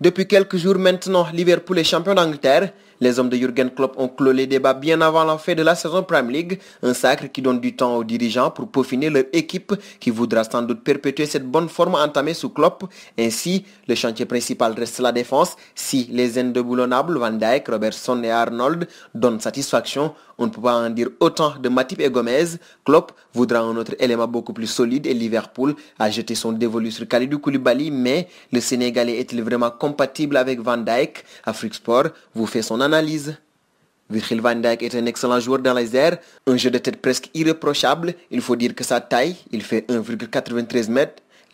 Depuis quelques jours maintenant, Liverpool est champion d'Angleterre les hommes de Jurgen Klopp ont clos les débats bien avant la fin de la saison Prime League, un sacre qui donne du temps aux dirigeants pour peaufiner leur équipe qui voudra sans doute perpétuer cette bonne forme entamée sous Klopp. Ainsi, le chantier principal reste la défense. Si les de boulonnables Van Dijk, Robertson et Arnold donnent satisfaction, on ne peut pas en dire autant de Matip et Gomez. Klopp voudra un autre élément beaucoup plus solide et Liverpool a jeté son dévolu sur Kalidou Koulibaly, mais le Sénégalais est-il vraiment compatible avec Van Dijk Afrique Sport vous fait son analyse. Virgil van Dijk est un excellent joueur dans les airs, un jeu de tête presque irréprochable. Il faut dire que sa taille, il fait 1,93 m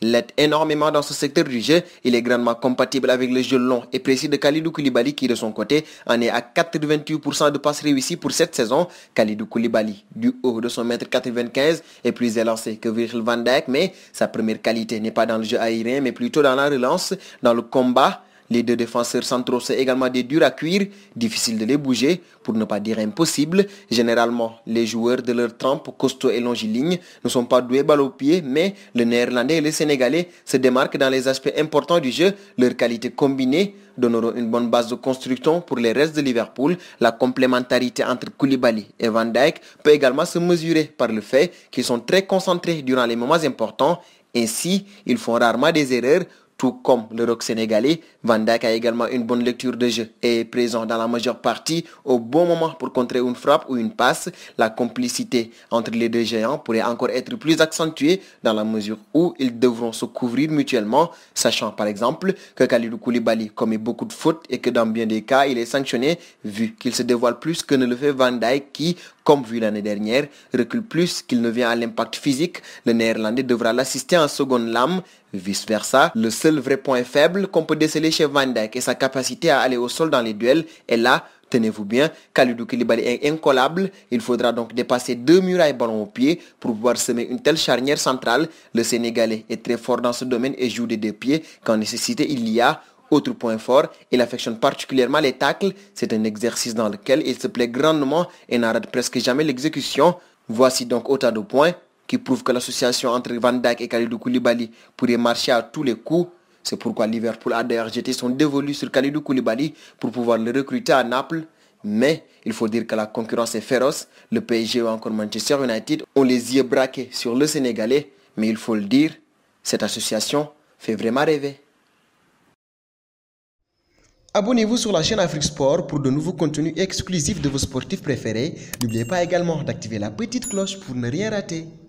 l'aide énormément dans ce secteur du jeu. Il est grandement compatible avec le jeu long et précis de Khalidou Koulibaly qui de son côté en est à 88% de passes réussies pour cette saison. Khalidou Koulibaly, du haut de son mètre 95, est plus élancé que Virgil van Dijk mais sa première qualité n'est pas dans le jeu aérien mais plutôt dans la relance, dans le combat les deux défenseurs centraux sont également des durs à cuire, difficiles de les bouger, pour ne pas dire impossible. Généralement, les joueurs de leur trempe costaud et longiligne ne sont pas doués balle au pied, mais le néerlandais et le sénégalais se démarquent dans les aspects importants du jeu. Leur qualité combinée donneront une bonne base de construction pour les restes de Liverpool. La complémentarité entre Koulibaly et Van Dijk peut également se mesurer par le fait qu'ils sont très concentrés durant les moments importants. Ainsi, ils font rarement des erreurs tout comme le rock sénégalais, Van Dijk a également une bonne lecture de jeu et est présent dans la majeure partie au bon moment pour contrer une frappe ou une passe. La complicité entre les deux géants pourrait encore être plus accentuée dans la mesure où ils devront se couvrir mutuellement, sachant par exemple que Kalidou Koulibaly commet beaucoup de fautes et que dans bien des cas, il est sanctionné vu qu'il se dévoile plus que ne le fait Van Dijk qui, comme vu l'année dernière, recule plus qu'il ne vient à l'impact physique, le néerlandais devra l'assister en seconde lame. Vice-versa, le seul vrai point faible qu'on peut déceler chez Van Dijk est sa capacité à aller au sol dans les duels et là, Tenez-vous bien, Kalidou Koulibaly est incollable. Il faudra donc dépasser deux murailles ballon au pied pour pouvoir semer une telle charnière centrale. Le Sénégalais est très fort dans ce domaine et joue des deux pieds. Quand nécessité il y a, autre point fort, il affectionne particulièrement les tacles. C'est un exercice dans lequel il se plaît grandement et n'arrête presque jamais l'exécution. Voici donc autant de points qui prouvent que l'association entre Van Dijk et Kalidou Koulibaly pourrait marcher à tous les coups. C'est pourquoi Liverpool a d'ailleurs jeté son dévolu sur Kalidou Koulibaly pour pouvoir le recruter à Naples. Mais il faut dire que la concurrence est féroce. Le PSG ou encore Manchester United ont les yeux braqués sur le Sénégalais. Mais il faut le dire, cette association fait vraiment rêver. Abonnez-vous sur la chaîne Afrique Sport pour de nouveaux contenus exclusifs de vos sportifs préférés. N'oubliez pas également d'activer la petite cloche pour ne rien rater.